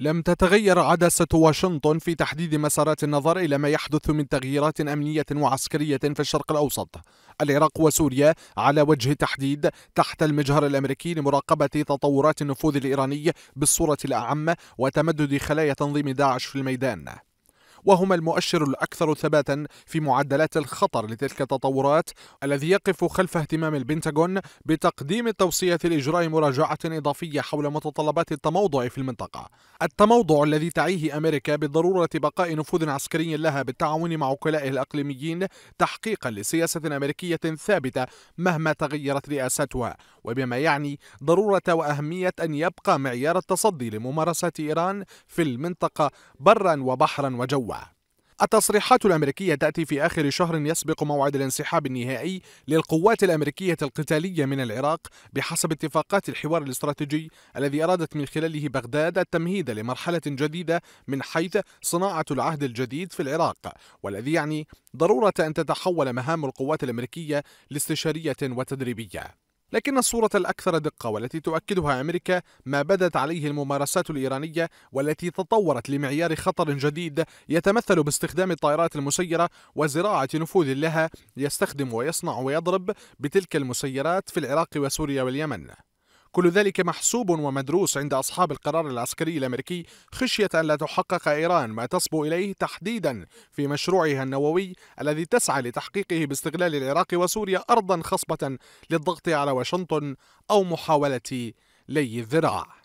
لم تتغير عدسة واشنطن في تحديد مسارات النظر إلى ما يحدث من تغييرات أمنية وعسكرية في الشرق الأوسط العراق وسوريا على وجه التحديد تحت المجهر الأمريكي لمراقبة تطورات النفوذ الإيراني بالصورة الأعم وتمدد خلايا تنظيم داعش في الميدان وهما المؤشر الأكثر ثباتا في معدلات الخطر لتلك التطورات الذي يقف خلف اهتمام البنتاغون بتقديم التوصية لإجراء مراجعة إضافية حول متطلبات التموضع في المنطقة التموضع الذي تعيه أمريكا بضرورة بقاء نفوذ عسكري لها بالتعاون مع وكلائه الإقليميين تحقيقا لسياسة أمريكية ثابتة مهما تغيرت رئاستها وبما يعني ضرورة وأهمية أن يبقى معيار التصدي لممارسات إيران في المنطقة برا وبحرا وجوا التصريحات الأمريكية تأتي في آخر شهر يسبق موعد الانسحاب النهائي للقوات الأمريكية القتالية من العراق بحسب اتفاقات الحوار الاستراتيجي الذي أرادت من خلاله بغداد التمهيد لمرحلة جديدة من حيث صناعة العهد الجديد في العراق والذي يعني ضرورة أن تتحول مهام القوات الأمريكية لاستشارية وتدريبية لكن الصورة الأكثر دقة والتي تؤكدها أمريكا ما بدت عليه الممارسات الإيرانية والتي تطورت لمعيار خطر جديد يتمثل باستخدام الطائرات المسيرة وزراعة نفوذ لها يستخدم ويصنع ويضرب بتلك المسيرات في العراق وسوريا واليمن كل ذلك محسوب ومدروس عند أصحاب القرار العسكري الأمريكي خشية أن لا تحقق إيران ما تصبو إليه تحديدا في مشروعها النووي الذي تسعى لتحقيقه باستغلال العراق وسوريا أرضا خصبة للضغط على واشنطن أو محاولة لي الذراع